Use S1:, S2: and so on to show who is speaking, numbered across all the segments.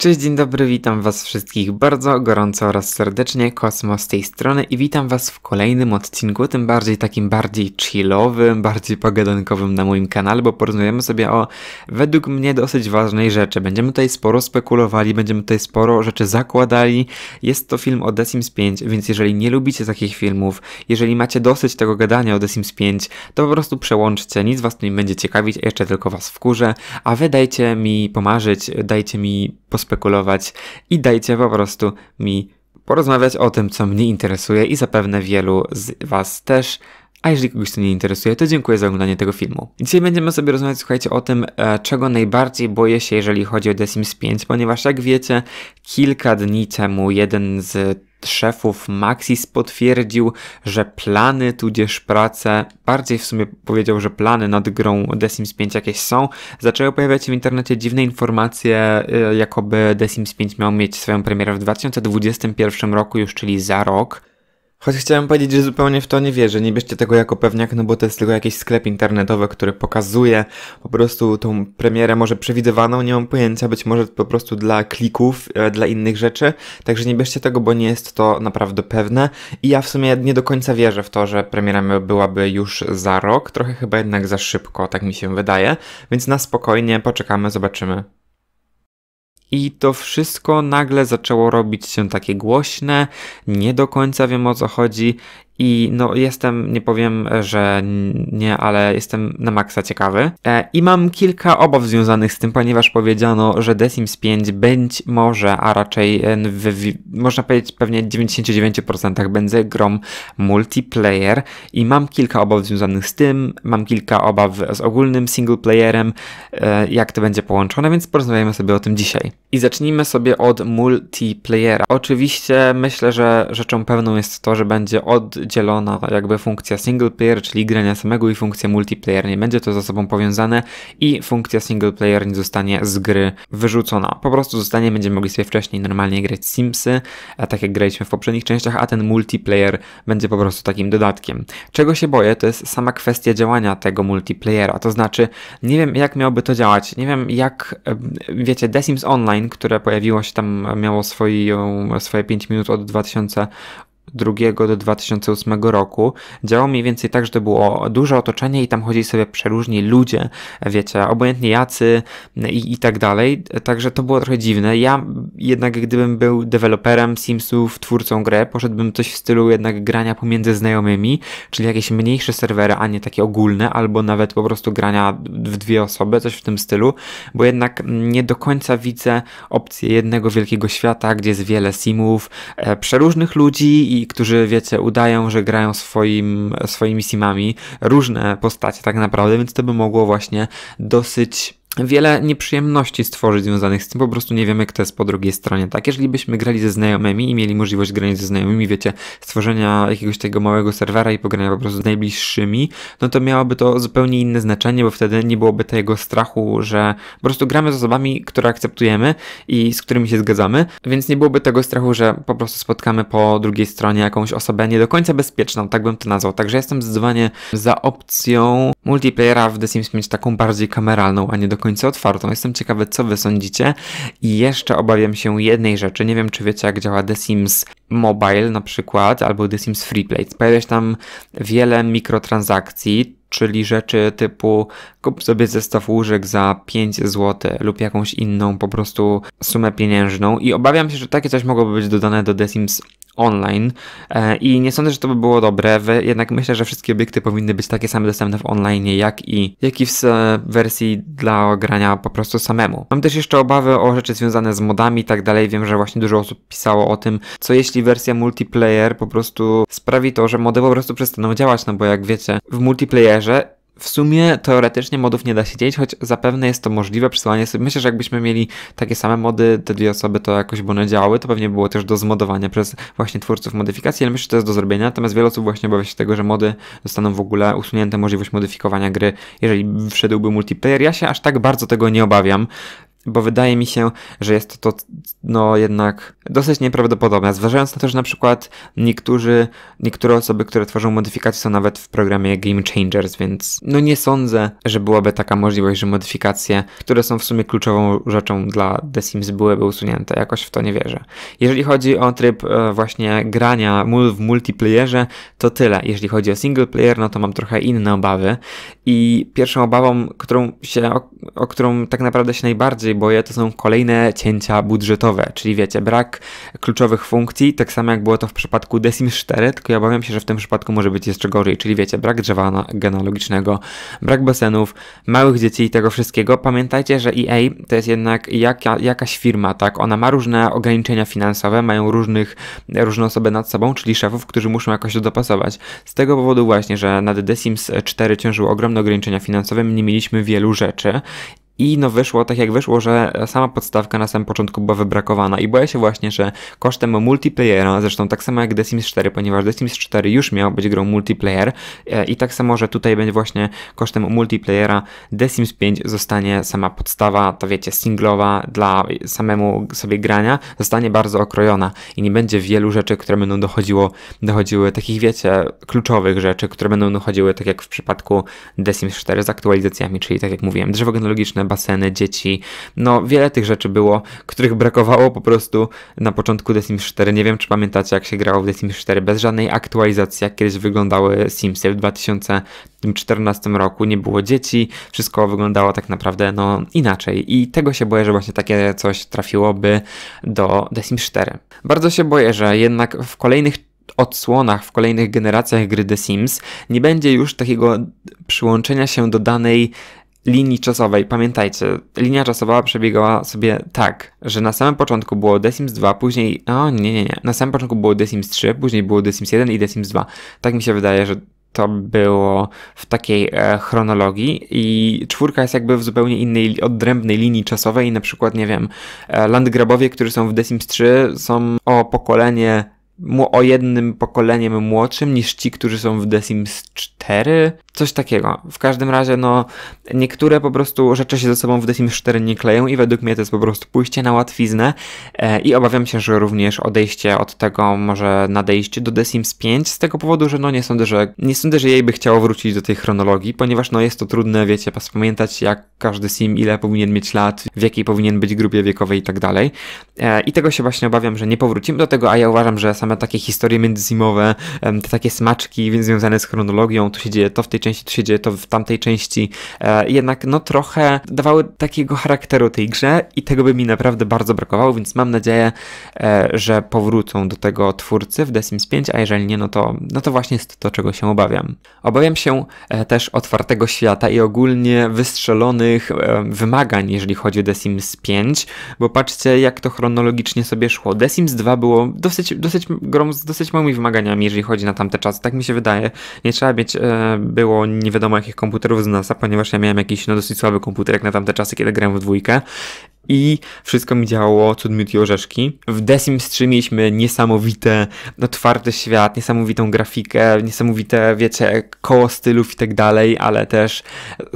S1: Cześć, dzień dobry, witam Was wszystkich bardzo gorąco oraz serdecznie, Kosmo z tej strony i witam Was w kolejnym odcinku, tym bardziej takim bardziej chillowym, bardziej pogadankowym na moim kanale, bo porozmawiamy sobie o według mnie dosyć ważnej rzeczy. Będziemy tutaj sporo spekulowali, będziemy tutaj sporo rzeczy zakładali. Jest to film o The Sims 5, więc jeżeli nie lubicie takich filmów, jeżeli macie dosyć tego gadania o The Sims 5, to po prostu przełączcie, nic Was tu nie będzie ciekawić, jeszcze tylko Was wkurzę, a wy dajcie mi pomarzyć, dajcie mi pospokojnie spekulować i dajcie po prostu mi porozmawiać o tym, co mnie interesuje i zapewne wielu z Was też. A jeżeli kogoś to nie interesuje, to dziękuję za oglądanie tego filmu. Dzisiaj będziemy sobie rozmawiać, słuchajcie, o tym, e, czego najbardziej boję się, jeżeli chodzi o The Sims 5, ponieważ jak wiecie, kilka dni temu jeden z szefów Maxis potwierdził, że plany tudzież prace, bardziej w sumie powiedział, że plany nad grą The Sims 5 jakieś są, zaczęły pojawiać się w internecie dziwne informacje, e, jakoby The Sims 5 miał mieć swoją premierę w 2021 roku już, czyli za rok. Choć chciałem powiedzieć, że zupełnie w to nie wierzę, nie bierzcie tego jako pewniak, no bo to jest tylko jakiś sklep internetowy, który pokazuje po prostu tą premierę może przewidywaną, nie mam pojęcia, być może po prostu dla klików, e, dla innych rzeczy, także nie bierzcie tego, bo nie jest to naprawdę pewne i ja w sumie nie do końca wierzę w to, że premiera byłaby już za rok, trochę chyba jednak za szybko, tak mi się wydaje, więc na spokojnie poczekamy, zobaczymy. I to wszystko nagle zaczęło robić się takie głośne, nie do końca wiem o co chodzi i no jestem, nie powiem, że nie, ale jestem na maksa ciekawy. E, I mam kilka obaw związanych z tym, ponieważ powiedziano, że The Sims 5 być może, a raczej e, w, można powiedzieć pewnie 99% będzie grom multiplayer i mam kilka obaw związanych z tym, mam kilka obaw z ogólnym singleplayerem, e, jak to będzie połączone, więc porozmawiamy sobie o tym dzisiaj. I zacznijmy sobie od multiplayera. Oczywiście myślę, że rzeczą pewną jest to, że będzie od dzielona jakby funkcja single player, czyli grania samego i funkcja multiplayer. Nie będzie to ze sobą powiązane i funkcja single player nie zostanie z gry wyrzucona. Po prostu zostanie, będziemy mogli sobie wcześniej normalnie grać Simsy, tak jak graliśmy w poprzednich częściach, a ten multiplayer będzie po prostu takim dodatkiem. Czego się boję, to jest sama kwestia działania tego multiplayera, to znaczy nie wiem jak miałoby to działać, nie wiem jak, wiecie, The Sims Online, które pojawiło się tam, miało swoje swoje 5 minut od 2000 2002 do 2008 roku działało mniej więcej tak, że to było duże otoczenie i tam chodzili sobie przeróżni ludzie, wiecie, obojętnie jacy i, i tak dalej. Także to było trochę dziwne. Ja jednak gdybym był deweloperem Simsów, twórcą gry, poszedłbym coś w stylu jednak grania pomiędzy znajomymi, czyli jakieś mniejsze serwery, a nie takie ogólne, albo nawet po prostu grania w dwie osoby, coś w tym stylu, bo jednak nie do końca widzę opcję jednego wielkiego świata, gdzie jest wiele Simów, e, przeróżnych ludzi i którzy wiecie, udają, że grają swoim, swoimi simami, różne postacie tak naprawdę, więc to by mogło właśnie dosyć wiele nieprzyjemności stworzyć związanych z tym, po prostu nie wiemy, kto jest po drugiej stronie. Tak, jeżeli byśmy grali ze znajomymi i mieli możliwość grania ze znajomymi, wiecie, stworzenia jakiegoś tego małego serwera i pogrania po prostu z najbliższymi, no to miałoby to zupełnie inne znaczenie, bo wtedy nie byłoby tego strachu, że po prostu gramy z osobami, które akceptujemy i z którymi się zgadzamy, więc nie byłoby tego strachu, że po prostu spotkamy po drugiej stronie jakąś osobę nie do końca bezpieczną, tak bym to nazwał. Także jestem zdecydowanie za opcją multiplayera w The Sims mieć taką bardziej kameralną, a nie do końca końcu otwartą. Jestem ciekawy, co wy sądzicie. I jeszcze obawiam się jednej rzeczy. Nie wiem, czy wiecie, jak działa The Sims Mobile na przykład, albo The Sims Freeplay. Pojawia się tam wiele mikrotransakcji, czyli rzeczy typu kup sobie zestaw łóżek za 5 zł lub jakąś inną po prostu sumę pieniężną i obawiam się, że takie coś mogłoby być dodane do The Sims online e, i nie sądzę, że to by było dobre, jednak myślę, że wszystkie obiekty powinny być takie same dostępne w online, jak i, jak i w wersji dla grania po prostu samemu. Mam też jeszcze obawy o rzeczy związane z modami i tak dalej, wiem, że właśnie dużo osób pisało o tym, co jeśli wersja multiplayer po prostu sprawi to, że mody po prostu przestaną działać, no bo jak wiecie, w multiplayerze w sumie teoretycznie modów nie da się dzielić, choć zapewne jest to możliwe przesyłanie sobie. Myślę, że jakbyśmy mieli takie same mody, te dwie osoby to jakoś by one działały, to pewnie było też do zmodowania przez właśnie twórców modyfikacji, ale myślę, że to jest do zrobienia. Natomiast wiele osób właśnie obawia się tego, że mody zostaną w ogóle usunięte możliwość modyfikowania gry, jeżeli wszedłby multiplayer. Ja się aż tak bardzo tego nie obawiam bo wydaje mi się, że jest to no jednak dosyć nieprawdopodobne, zważając na to, że na przykład niektórzy, niektóre osoby, które tworzą modyfikacje są nawet w programie Game Changers, więc no nie sądzę, że byłaby taka możliwość, że modyfikacje, które są w sumie kluczową rzeczą dla The Sims byłyby usunięte, jakoś w to nie wierzę. Jeżeli chodzi o tryb e, właśnie grania w multiplayerze, to tyle. Jeśli chodzi o single player, no to mam trochę inne obawy i pierwszą obawą, którą się, o, o którą tak naprawdę się najbardziej najbardziej boję, to są kolejne cięcia budżetowe, czyli wiecie, brak kluczowych funkcji, tak samo jak było to w przypadku The Sims 4, tylko ja obawiam się, że w tym przypadku może być jeszcze gorzej, czyli wiecie, brak drzewa genealogicznego, brak basenów, małych dzieci i tego wszystkiego. Pamiętajcie, że EA to jest jednak jaka, jakaś firma, tak? Ona ma różne ograniczenia finansowe, mają różnych, różne osoby nad sobą, czyli szefów, którzy muszą jakoś to dopasować. Z tego powodu właśnie, że nad The Sims 4 ciążyły ogromne ograniczenia finansowe, nie mieliśmy wielu rzeczy i no wyszło tak jak wyszło, że sama podstawka na samym początku była wybrakowana i boję się właśnie, że kosztem multiplayera, zresztą tak samo jak The Sims 4, ponieważ The Sims 4 już miał być grą multiplayer e, i tak samo, że tutaj będzie właśnie kosztem multiplayera The Sims 5 zostanie sama podstawa, to wiecie, singlowa dla samemu sobie grania, zostanie bardzo okrojona i nie będzie wielu rzeczy, które będą dochodziło, dochodziły takich wiecie, kluczowych rzeczy, które będą dochodziły tak jak w przypadku The Sims 4 z aktualizacjami, czyli tak jak mówiłem, drzewo genealogiczne, baseny, dzieci. No, wiele tych rzeczy było, których brakowało po prostu na początku The Sims 4. Nie wiem, czy pamiętacie, jak się grało w The Sims 4 bez żadnej aktualizacji, jak kiedyś wyglądały Simsy w 2014 roku. Nie było dzieci, wszystko wyglądało tak naprawdę no, inaczej. I tego się boję, że właśnie takie coś trafiłoby do The Sims 4. Bardzo się boję, że jednak w kolejnych odsłonach, w kolejnych generacjach gry The Sims nie będzie już takiego przyłączenia się do danej linii czasowej. Pamiętajcie, linia czasowa przebiegała sobie tak, że na samym początku było The Sims 2, później... O, nie, nie, nie. Na samym początku było The Sims 3, później było The Sims 1 i The Sims 2. Tak mi się wydaje, że to było w takiej e, chronologii i czwórka jest jakby w zupełnie innej, odrębnej linii czasowej i na przykład, nie wiem, e, landgrabowie, którzy są w The Sims 3 są o pokolenie o jednym pokoleniem młodszym niż ci, którzy są w The Sims 4. Coś takiego. W każdym razie, no, niektóre po prostu rzeczy się ze sobą w The Sims 4 nie kleją i według mnie to jest po prostu pójście na łatwiznę e, i obawiam się, że również odejście od tego może nadejść do The Sims 5 z tego powodu, że no nie sądzę, że nie sądzę, że jej by chciało wrócić do tej chronologii, ponieważ no jest to trudne, wiecie, pamiętać jak każdy Sim, ile powinien mieć lat, w jakiej powinien być grupie wiekowej i tak dalej. E, I tego się właśnie obawiam, że nie powrócimy do tego, a ja uważam, że sam same takie historie międzyzimowe, te takie smaczki związane z chronologią, tu się dzieje to w tej części, tu się dzieje to w tamtej części. E, jednak no trochę dawały takiego charakteru tej grze i tego by mi naprawdę bardzo brakowało, więc mam nadzieję, e, że powrócą do tego twórcy w The Sims 5, a jeżeli nie, no to, no to właśnie jest to, czego się obawiam. Obawiam się e, też otwartego świata i ogólnie wystrzelonych wymagań, jeżeli chodzi o The Sims 5, bo patrzcie, jak to chronologicznie sobie szło. The Sims 2 było dosyć, dosyć grą z dosyć małymi wymaganiami, jeżeli chodzi na tamte czasy. Tak mi się wydaje. Nie trzeba mieć e, było nie wiadomo jakich komputerów z NASA, ponieważ ja miałem jakiś no, dosyć słaby komputer jak na tamte czasy, kiedy grałem w dwójkę. I wszystko mi działało cud i orzeszki. W Desims 3 mieliśmy niesamowite, otwarty no, świat, niesamowitą grafikę, niesamowite, wiecie, koło stylów i tak dalej, ale też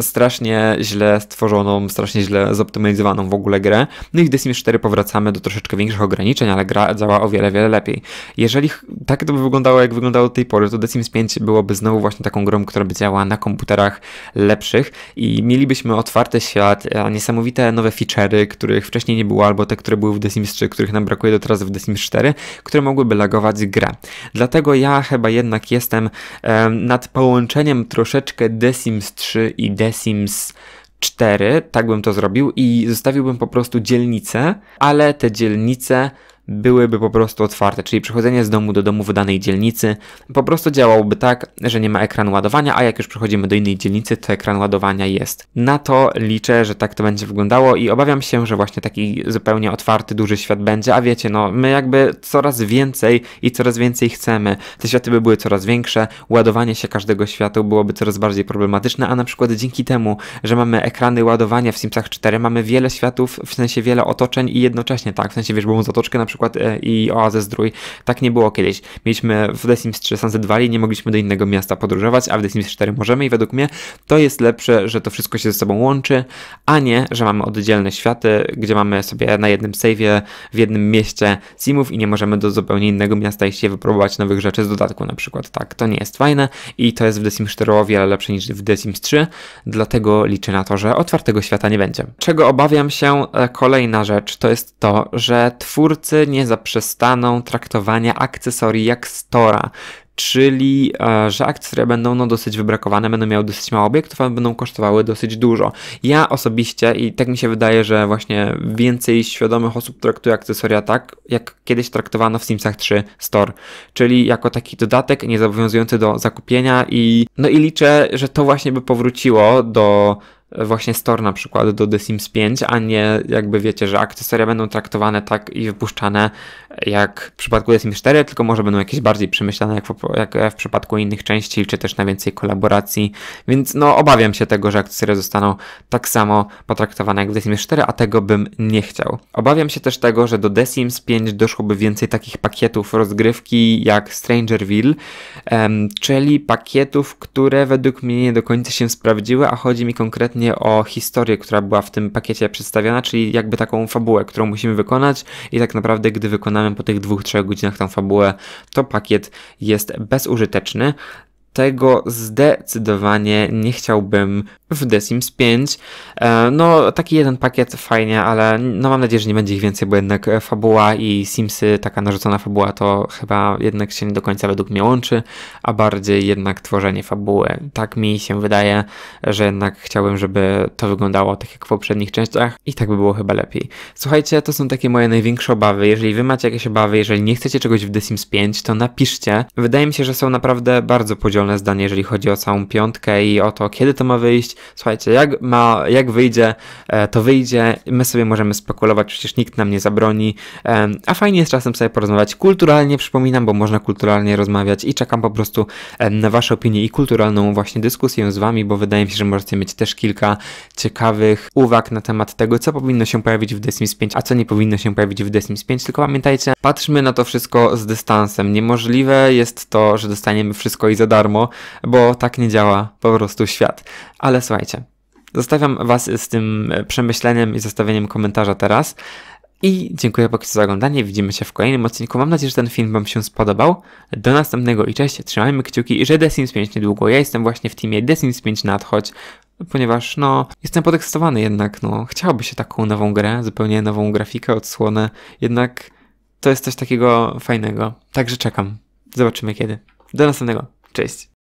S1: strasznie źle stworzoną, strasznie źle zoptymalizowaną w ogóle grę. No i w Desims 4 powracamy do troszeczkę większych ograniczeń, ale gra działa o wiele, wiele lepiej. Jeżeli tak to by wyglądało, jak wyglądało do tej pory, to The Sims 5 byłoby znowu właśnie taką grą, która by działała na komputerach lepszych i mielibyśmy otwarty świat, niesamowite nowe feature'y, których wcześniej nie było, albo te, które były w The Sims 3, których nam brakuje do teraz w The Sims 4, które mogłyby lagować grę. Dlatego ja chyba jednak jestem um, nad połączeniem troszeczkę The Sims 3 i The Sims 4, tak bym to zrobił i zostawiłbym po prostu dzielnice, ale te dzielnice byłyby po prostu otwarte, czyli przechodzenie z domu do domu w danej dzielnicy po prostu działałoby tak, że nie ma ekranu ładowania, a jak już przechodzimy do innej dzielnicy, to ekran ładowania jest. Na to liczę, że tak to będzie wyglądało i obawiam się, że właśnie taki zupełnie otwarty, duży świat będzie, a wiecie, no my jakby coraz więcej i coraz więcej chcemy. Te światy by były coraz większe, ładowanie się każdego światu byłoby coraz bardziej problematyczne, a na przykład dzięki temu, że mamy ekrany ładowania w Simsach 4, mamy wiele światów, w sensie wiele otoczeń i jednocześnie, tak, w sensie wierzbową zatoczkę na przykład e, i Oazę Zdrój. Tak nie było kiedyś. Mieliśmy w The Sims 3 Sunset Valley, nie mogliśmy do innego miasta podróżować, a w The Sims 4 możemy i według mnie to jest lepsze, że to wszystko się ze sobą łączy, a nie, że mamy oddzielne światy, gdzie mamy sobie na jednym save'ie w jednym mieście Simów i nie możemy do zupełnie innego miasta iść i wypróbować nowych rzeczy z dodatku na przykład. Tak, to nie jest fajne i to jest w The Sims 4 o wiele lepsze niż w The Sims 3, dlatego liczę na to, że otwartego świata nie będzie. Czego obawiam się, e, kolejna rzecz, to jest to, że twórcy nie zaprzestaną traktowania akcesorii jak stora, czyli e, że akcesoria będą no, dosyć wybrakowane, będą miały dosyć mało obiektów, a będą kosztowały dosyć dużo. Ja osobiście, i tak mi się wydaje, że właśnie więcej świadomych osób traktuje akcesoria tak, jak kiedyś traktowano w Simsach 3 Store, czyli jako taki dodatek niezobowiązujący do zakupienia i no i liczę, że to właśnie by powróciło do właśnie store na przykład do The Sims 5, a nie jakby wiecie, że akcesoria będą traktowane tak i wypuszczane jak w przypadku The Sims 4, tylko może będą jakieś bardziej przemyślane jak w, jak e, w przypadku innych części, czy też na więcej kolaboracji, więc no obawiam się tego, że akcesoria zostaną tak samo potraktowane jak w The Sims 4, a tego bym nie chciał. Obawiam się też tego, że do The Sims 5 doszłoby więcej takich pakietów rozgrywki jak Strangerville, czyli pakietów, które według mnie nie do końca się sprawdziły, a chodzi mi konkretnie o historię, która była w tym pakiecie przedstawiona, czyli jakby taką fabułę, którą musimy wykonać i tak naprawdę gdy wykonamy po tych dwóch, trzech godzinach tą fabułę, to pakiet jest bezużyteczny tego zdecydowanie nie chciałbym w The Sims 5. No, taki jeden pakiet fajnie, ale no mam nadzieję, że nie będzie ich więcej, bo jednak e, fabuła i Simsy, taka narzucona fabuła, to chyba jednak się nie do końca według mnie łączy, a bardziej jednak tworzenie fabuły. Tak mi się wydaje, że jednak chciałbym, żeby to wyglądało tak jak w poprzednich częściach i tak by było chyba lepiej. Słuchajcie, to są takie moje największe obawy. Jeżeli wy macie jakieś obawy, jeżeli nie chcecie czegoś w The Sims 5, to napiszcie. Wydaje mi się, że są naprawdę bardzo podzielone podzielone zdanie, jeżeli chodzi o całą piątkę i o to, kiedy to ma wyjść. Słuchajcie, jak, ma, jak wyjdzie, e, to wyjdzie. My sobie możemy spekulować, przecież nikt nam nie zabroni. E, a fajnie jest czasem sobie porozmawiać kulturalnie, przypominam, bo można kulturalnie rozmawiać i czekam po prostu e, na Wasze opinie i kulturalną właśnie dyskusję z Wami, bo wydaje mi się, że możecie mieć też kilka ciekawych uwag na temat tego, co powinno się pojawić w The Sims 5, a co nie powinno się pojawić w The Sims 5. Tylko pamiętajcie, patrzmy na to wszystko z dystansem. Niemożliwe jest to, że dostaniemy wszystko i za darmo darmo, bo tak nie działa po prostu świat. Ale słuchajcie, zostawiam Was z tym e, przemyśleniem i zostawieniem komentarza teraz. I dziękuję Bogu za oglądanie. Widzimy się w kolejnym odcinku. Mam nadzieję, że ten film Wam się spodobał. Do następnego i cześć. Trzymajmy kciuki i że The Sims 5 niedługo. Ja jestem właśnie w teamie The Sims 5 nadchodź, ponieważ no, jestem podekscytowany jednak. No, chciałoby się taką nową grę, zupełnie nową grafikę, odsłonę. Jednak to jest coś takiego fajnego. Także czekam. Zobaczymy kiedy. Do następnego. Cześć.